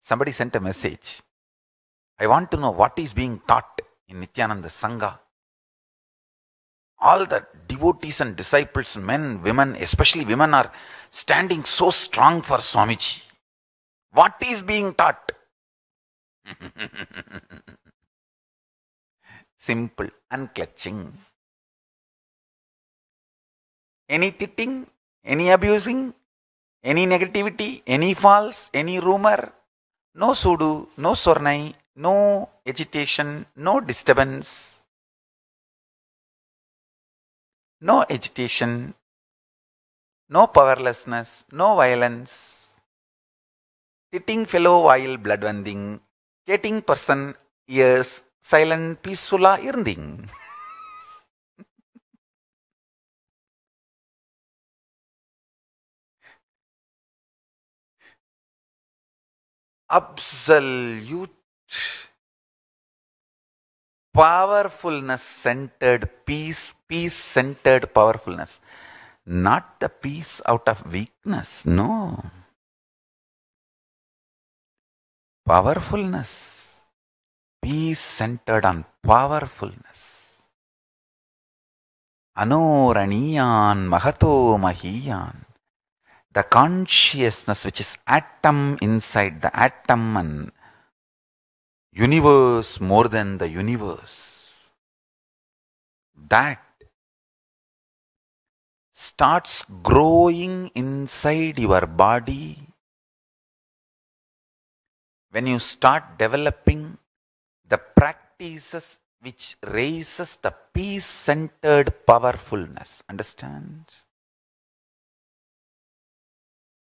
Somebody sent a message. I want to know what is being taught in Nityananda Sangha. All the devotees and disciples, men, women, especially women, are standing so strong for Swamiji. What is being taught? Simple, unclutching. Any titting, any abusing, any negativity, any false, any rumor, no sudu, no sornai, no agitation, no disturbance, no agitation, no powerlessness, no violence, sitting fellow while bloodwending, getting person ears silent peaceful irnding. absolute powerfulness centered peace, peace centered powerfulness. Not the peace out of weakness, no. Powerfulness, peace centered on powerfulness. Anuraniyan, mahato Mahiyan the consciousness which is atom inside the atom and universe more than the universe that starts growing inside your body when you start developing the practices which raises the peace centered powerfulness understand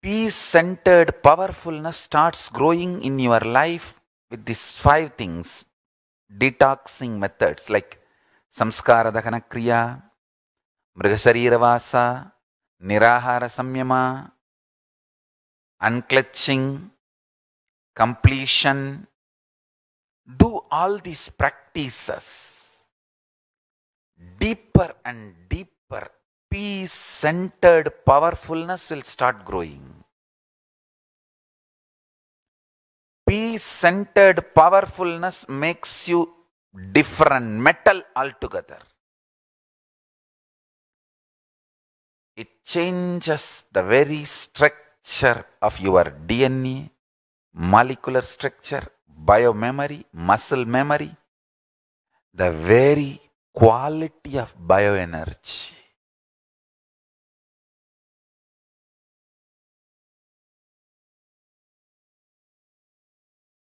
peace centered powerfulness starts growing in your life with these five things detoxing methods like samskara dahana kriya mrigasharira vasa nirahara samyama unclutching completion do all these practices deeper and deeper peace centered powerfulness will start growing be centered powerfulness makes you different metal altogether it changes the very structure of your dna molecular structure biomemory muscle memory the very quality of bioenergy